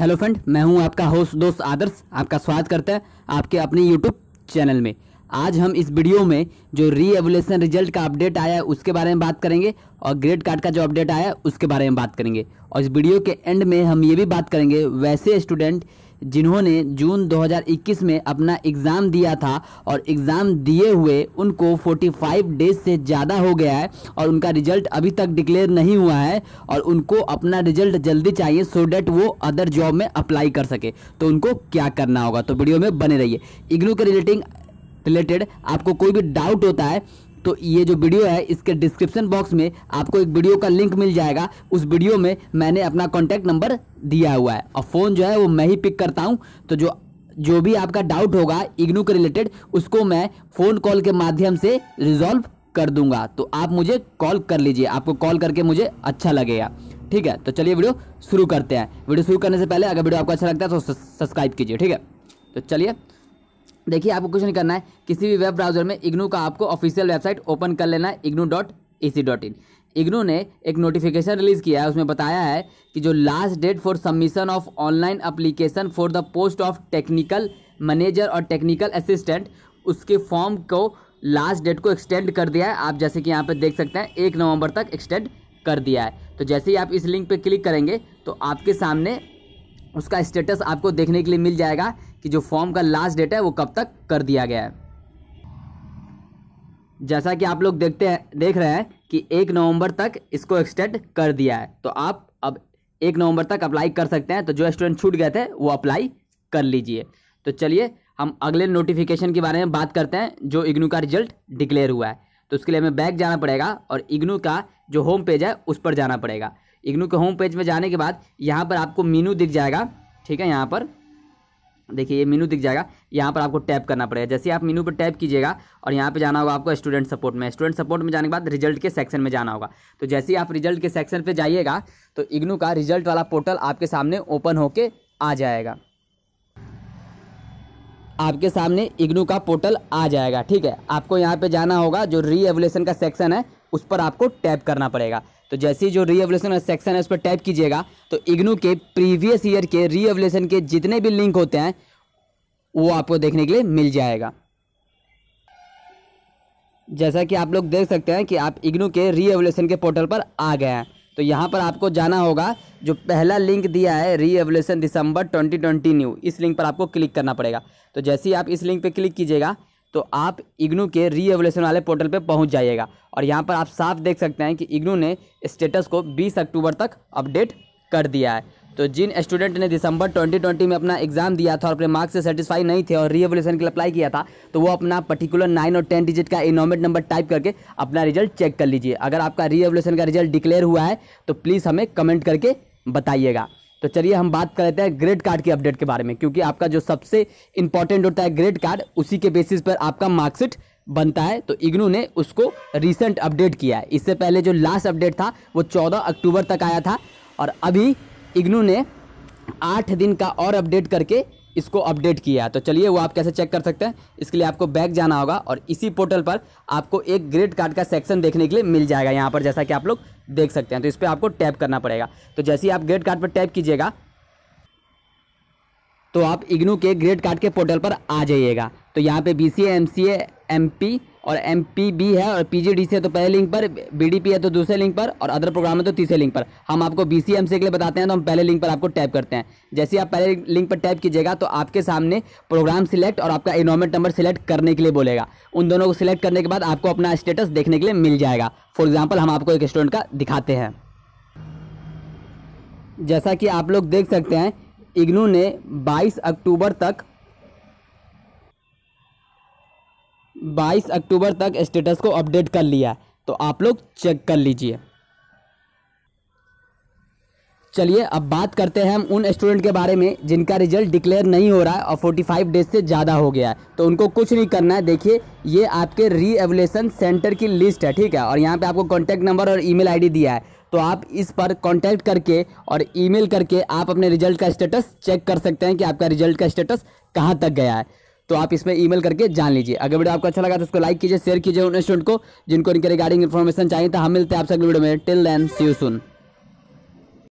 hello friend मैं हूं आपका होस्ट दोस्त आदर्श आपका स्वागत करता है आपके अपने यूट्यूब चैनल में आज हम इस वीडियो में जो री एवोलेशन रिजल्ट का अपडेट आया है उसके बारे में बात करेंगे और ग्रेड कार्ड का जो अपडेट आया है उसके बारे में बात करेंगे और इस वीडियो के एंड में हम ये भी बात करेंगे वैसे स्टूडेंट जिन्होंने जून 2021 में अपना एग्ज़ाम दिया था और एग्ज़ाम दिए हुए उनको 45 डेज से ज़्यादा हो गया है और उनका रिजल्ट अभी तक डिक्लेयर नहीं हुआ है और उनको अपना रिजल्ट जल्दी चाहिए सो डैट वो अदर जॉब में अप्लाई कर सके तो उनको क्या करना होगा तो वीडियो में बने रहिए इग्नू के रिलेटिंग रिलेटेड आपको कोई भी डाउट होता है तो ये जो वीडियो है इसके डिस्क्रिप्शन बॉक्स में आपको एक वीडियो का लिंक मिल जाएगा उस वीडियो में मैंने अपना कॉन्टैक्ट नंबर दिया हुआ है और फ़ोन जो है वो मैं ही पिक करता हूँ तो जो जो भी आपका डाउट होगा इग्नू के रिलेटेड उसको मैं फ़ोन कॉल के माध्यम से रिजॉल्व कर दूंगा तो आप मुझे कॉल कर लीजिए आपको कॉल करके मुझे अच्छा लगेगा ठीक है तो चलिए वीडियो शुरू करते हैं वीडियो शुरू करने से पहले अगर वीडियो आपको अच्छा लगता है तो सब्सक्राइब कीजिए ठीक है तो चलिए देखिए आपको कुछ नहीं करना है किसी भी वेब ब्राउजर में इग्नू का आपको ऑफिशियल वेबसाइट ओपन कर लेना है IGNOU dot A C dot in IGNOU ने एक नोटिफिकेशन रिलीज़ किया है उसमें बताया है कि जो last date for submission of online application for the post of technical manager और टेक्निकल असिस्टेंट उसके फॉर्म को लास्ट डेट को एक्सटेंड कर दिया है आप जैसे कि यहाँ पर देख सकते हैं एक नवंबर तक एक्सटेंड कर दिया है तो जैसे ही आप इस लिंक पर क्लिक करेंगे तो आपके सामने उसका स्टेटस आपको देखने के लिए मिल जाएगा कि जो फॉर्म का लास्ट डेट है वो कब तक कर दिया गया है जैसा कि आप लोग देखते हैं देख रहे हैं कि एक नवंबर तक इसको एक्सटेंड कर दिया है तो आप अब एक नवंबर तक अप्लाई कर सकते हैं तो जो स्टूडेंट छूट गए थे वो अप्लाई कर लीजिए तो चलिए हम अगले नोटिफिकेशन के बारे में बात करते हैं जो इग्नू का रिजल्ट डिक्लेयर हुआ है तो उसके लिए हमें बैक जाना पड़ेगा और इग्नू का जो होम पेज है उस पर जाना पड़ेगा इग्नू के होम पेज में जाने के बाद यहाँ पर आपको मीनू दिख जाएगा ठीक है यहाँ पर देखिए ये मेनू दिख जाएगा यहाँ पर आपको टैप करना पड़ेगा जैसे आप मेनू पर टैप कीजिएगा और यहाँ पे जाना होगा आपको स्टूडेंट सपोर्ट में स्टूडेंट सपोर्ट में जाने के बाद रिजल्ट के सेक्शन में जाना होगा तो जैसे ही आप रिजल्ट के सेक्शन पे जाइएगा तो इग्नू का रिजल्ट वाला पोर्टल आपके सामने ओपन होके आ जाएगा आपके सामने इग्नू का पोर्टल आ जाएगा ठीक है आपको यहाँ पे जाना होगा जो री एवलेशन का सेक्शन है उस पर आपको टैप करना पड़ेगा तो जैसे ही जो री एवलेशन का सेक्शन है उस पर टैप कीजिएगा तो इग्नू के प्रीवियस ईयर के री एवोल्यूशन के जितने भी लिंक होते हैं वो आपको देखने के लिए मिल जाएगा जैसा कि आप लोग देख सकते हैं कि आप इग्नू के री एवोल्यूशन के पोर्टल पर आ गए हैं तो यहाँ पर आपको जाना होगा जो पहला लिंक दिया है री एवोल्यूशन दिसंबर 2020 न्यू इस लिंक पर आपको क्लिक करना पड़ेगा तो जैसे ही आप इस लिंक पर क्लिक कीजिएगा तो आप इग्नू के री एवोल्यूशन वाले पोर्टल पर पहुँच जाइएगा और यहाँ पर आप साफ देख सकते हैं कि इग्नू ने स्टेटस को बीस अक्टूबर तक अपडेट कर दिया है तो जिन स्टूडेंट ने दिसंबर 2020 में अपना एग्जाम दिया था और अपने मार्क्स से सेटिस्फाई नहीं थे और रीएवल्यूशन के लिए अप्लाई किया था तो वो अपना पर्टिकुलर नाइन और टेन डिजिट का इनोमेट नंबर टाइप करके अपना रिजल्ट चेक कर लीजिए अगर आपका रीएवल्यूशन का रिजल्ट डिक्लेयर हुआ है तो प्लीज़ हमें कमेंट करके बताइएगा तो चलिए हम बात कर लेते हैं ग्रेड कार्ड के अपडेट के बारे में क्योंकि आपका जो सबसे इंपॉर्टेंट होता है ग्रेड कार्ड उसी के बेसिस पर आपका मार्कशीट बनता है तो इग्नू ने उसको रिसेंट अपडेट किया है इससे पहले जो लास्ट अपडेट था वो 14 अक्टूबर तक आया था और अभी इग्नू ने आठ दिन का और अपडेट करके इसको अपडेट किया है तो चलिए वो आप कैसे चेक कर सकते हैं इसके लिए आपको बैक जाना होगा और इसी पोर्टल पर आपको एक ग्रेड कार्ड का सेक्शन देखने के लिए मिल जाएगा यहाँ पर जैसा कि आप लोग देख सकते हैं तो इस पर आपको टैप करना पड़ेगा तो जैसे ही आप ग्रेड कार्ड पर टैप कीजिएगा तो आप इग्नू के ग्रेड कार्ड के पोर्टल पर आ जाइएगा तो यहाँ पे B C M C A MP और एम बी है और पीजीडीसी है तो पहले लिंक पर बीडीपी है तो दूसरे लिंक पर और अदर प्रोग्राम है तो तीसरे लिंक पर हम आपको बीसीएमसी के लिए बताते हैं तो हम पहले लिंक पर आपको टैप करते हैं जैसे आप पहले लिंक पर टैप कीजिएगा तो आपके सामने प्रोग्राम सिलेक्ट और आपका इनोमेंट नंबर सिलेक्ट करने के लिए बोलेगा उन दोनों को सिलेक्ट करने के बाद आपको अपना स्टेटस देखने के लिए मिल जाएगा फॉर एग्जाम्पल हम आपको एक स्टूडेंट का दिखाते हैं जैसा कि आप लोग देख सकते हैं इग्नू ने 22 अक्टूबर तक 22 अक्टूबर तक स्टेटस को अपडेट कर लिया तो आप लोग चेक कर लीजिए चलिए अब बात करते हैं हम उन स्टूडेंट के बारे में जिनका रिजल्ट डिक्लेयर नहीं हो रहा है और 45 डेज से ज़्यादा हो गया है तो उनको कुछ नहीं करना है देखिए ये आपके री एवलेशन सेंटर की लिस्ट है ठीक है और यहाँ पे आपको कॉन्टैक्ट नंबर और ईमेल आईडी दिया है तो आप इस पर कॉन्टैक्ट करके और ई करके आप अपने रिजल्ट का स्टेटस चेक कर सकते हैं कि आपका रिजल्ट का स्टेटस कहाँ तक गया है तो आप इसमें ईमेल करके जान लीजिए अगर वीडियो आपको अच्छा लगा तो उसको लाइक कीजिए शेयर कीजिए उन स्टूडेंट को जिनको इनके रिगार्डिंग इन्फॉर्मेशन चाहिए तो हम मिलते हैं आपसे अगले वीडियो में till then see you soon